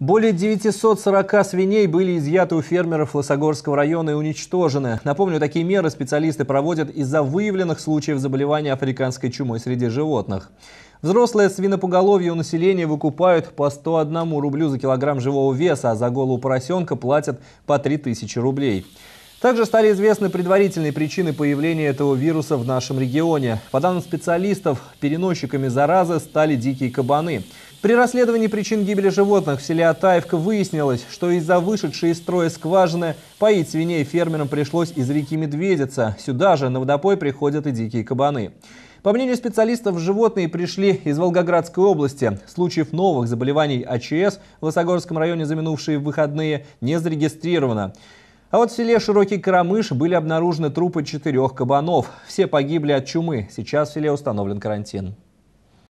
Более 940 свиней были изъяты у фермеров Лосогорского района и уничтожены. Напомню, такие меры специалисты проводят из-за выявленных случаев заболевания африканской чумой среди животных. Взрослое свинопоголовье у населения выкупают по 101 рублю за килограмм живого веса, а за голову поросенка платят по 3000 рублей. Также стали известны предварительные причины появления этого вируса в нашем регионе. По данным специалистов, переносчиками заразы стали дикие кабаны – при расследовании причин гибели животных в селе Атаевка выяснилось, что из-за вышедшей из строя скважины поить свиней фермерам пришлось из реки Медведица. Сюда же на водопой приходят и дикие кабаны. По мнению специалистов, животные пришли из Волгоградской области. Случаев новых заболеваний АЧС в Лосогорском районе за минувшие выходные не зарегистрировано. А вот в селе Широкий Карамыш были обнаружены трупы четырех кабанов. Все погибли от чумы. Сейчас в селе установлен карантин.